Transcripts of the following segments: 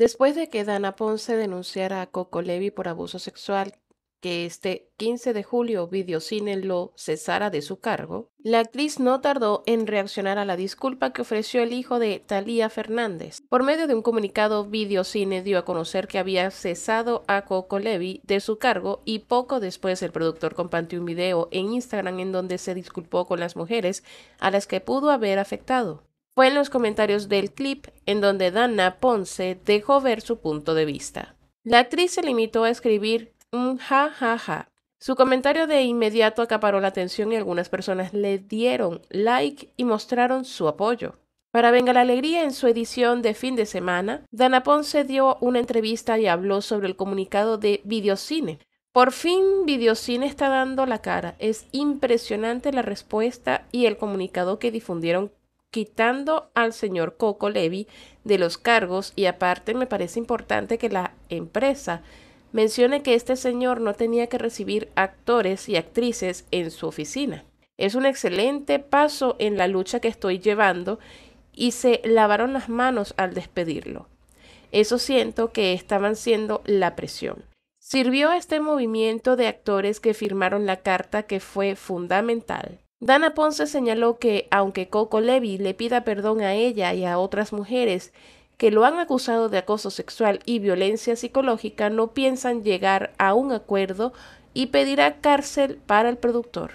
Después de que Dana Ponce denunciara a Coco Levi por abuso sexual, que este 15 de julio Videocine lo cesara de su cargo, la actriz no tardó en reaccionar a la disculpa que ofreció el hijo de Talía Fernández. Por medio de un comunicado, Videocine dio a conocer que había cesado a Coco levi de su cargo y poco después el productor compartió un video en Instagram en donde se disculpó con las mujeres a las que pudo haber afectado en los comentarios del clip en donde Dana Ponce dejó ver su punto de vista. La actriz se limitó a escribir un mm, ja ja ja. Su comentario de inmediato acaparó la atención y algunas personas le dieron like y mostraron su apoyo. Para Venga la Alegría, en su edición de fin de semana, Dana Ponce dio una entrevista y habló sobre el comunicado de Videocine. Por fin, Videocine está dando la cara. Es impresionante la respuesta y el comunicado que difundieron quitando al señor Coco Levy de los cargos y aparte me parece importante que la empresa mencione que este señor no tenía que recibir actores y actrices en su oficina. Es un excelente paso en la lucha que estoy llevando y se lavaron las manos al despedirlo. Eso siento que estaban siendo la presión. Sirvió este movimiento de actores que firmaron la carta que fue fundamental. Dana Ponce señaló que, aunque Coco Levy le pida perdón a ella y a otras mujeres que lo han acusado de acoso sexual y violencia psicológica, no piensan llegar a un acuerdo y pedirá cárcel para el productor.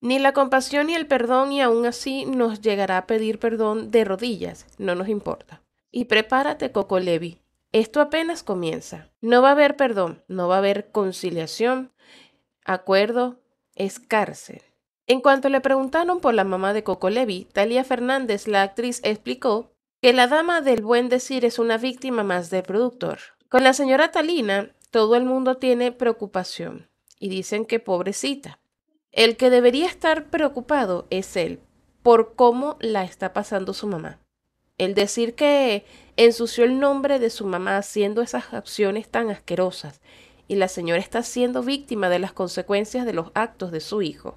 Ni la compasión ni el perdón y aún así nos llegará a pedir perdón de rodillas, no nos importa. Y prepárate, Coco Levy, esto apenas comienza. No va a haber perdón, no va a haber conciliación, acuerdo, es cárcel. En cuanto le preguntaron por la mamá de Coco Levi, Talía Fernández, la actriz, explicó que la dama del buen decir es una víctima más del productor. Con la señora Talina, todo el mundo tiene preocupación y dicen que pobrecita. El que debería estar preocupado es él, por cómo la está pasando su mamá. El decir que ensució el nombre de su mamá haciendo esas acciones tan asquerosas y la señora está siendo víctima de las consecuencias de los actos de su hijo.